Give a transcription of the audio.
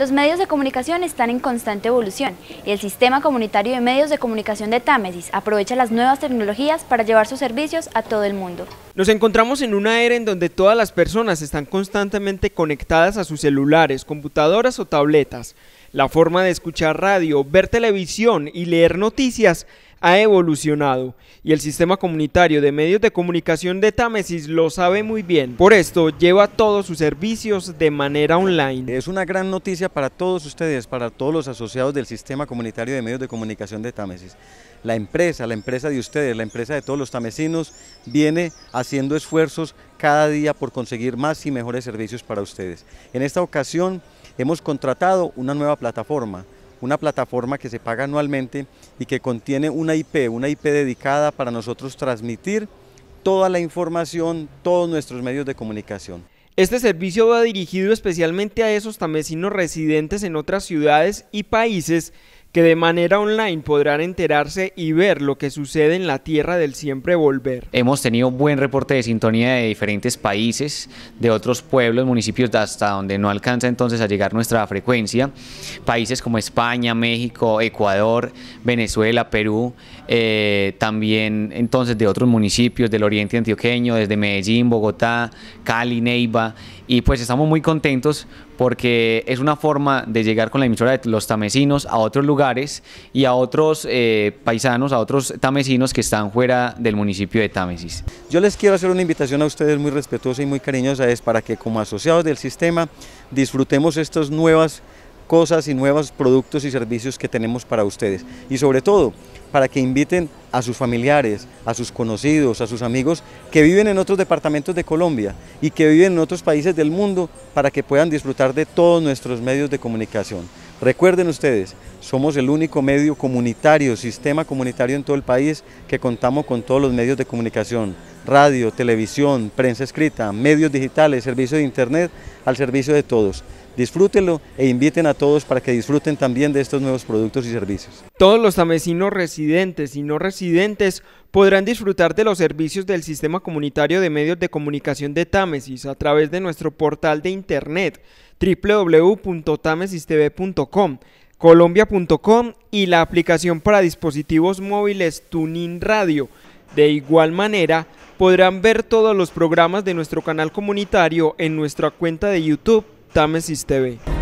Los medios de comunicación están en constante evolución y el Sistema Comunitario de Medios de Comunicación de Támesis aprovecha las nuevas tecnologías para llevar sus servicios a todo el mundo. Nos encontramos en una era en donde todas las personas están constantemente conectadas a sus celulares, computadoras o tabletas. La forma de escuchar radio, ver televisión y leer noticias ha evolucionado y el sistema comunitario de medios de comunicación de Támesis lo sabe muy bien. Por esto lleva todos sus servicios de manera online. Es una gran noticia para todos ustedes, para todos los asociados del sistema comunitario de medios de comunicación de Támesis. La empresa, la empresa de ustedes, la empresa de todos los tamesinos viene haciendo esfuerzos cada día por conseguir más y mejores servicios para ustedes. En esta ocasión hemos contratado una nueva plataforma una plataforma que se paga anualmente y que contiene una IP, una IP dedicada para nosotros transmitir toda la información, todos nuestros medios de comunicación. Este servicio va dirigido especialmente a esos tamesinos residentes en otras ciudades y países que de manera online podrán enterarse y ver lo que sucede en la tierra del siempre volver. Hemos tenido buen reporte de sintonía de diferentes países, de otros pueblos, municipios hasta donde no alcanza entonces a llegar nuestra frecuencia, países como España, México, Ecuador, Venezuela, Perú, eh, también entonces de otros municipios del oriente antioqueño, desde Medellín, Bogotá, Cali, Neiva, y pues estamos muy contentos porque es una forma de llegar con la emisora de los tamesinos a otros lugares y a otros eh, paisanos, a otros tamesinos que están fuera del municipio de Támesis. Yo les quiero hacer una invitación a ustedes muy respetuosa y muy cariñosa, es para que como asociados del sistema disfrutemos estas nuevas cosas y nuevos productos y servicios que tenemos para ustedes. Y sobre todo, para que inviten a sus familiares, a sus conocidos, a sus amigos que viven en otros departamentos de Colombia y que viven en otros países del mundo para que puedan disfrutar de todos nuestros medios de comunicación. Recuerden ustedes, somos el único medio comunitario, sistema comunitario en todo el país que contamos con todos los medios de comunicación, radio, televisión, prensa escrita, medios digitales, servicio de internet, al servicio de todos. Disfrútenlo e inviten a todos para que disfruten también de estos nuevos productos y servicios. Todos los tamesinos residentes y no residentes podrán disfrutar de los servicios del Sistema Comunitario de Medios de Comunicación de Támesis a través de nuestro portal de internet www.tamesistv.com, colombia.com y la aplicación para dispositivos móviles Tunin Radio. De igual manera, podrán ver todos los programas de nuestro canal comunitario en nuestra cuenta de YouTube Támesis TV.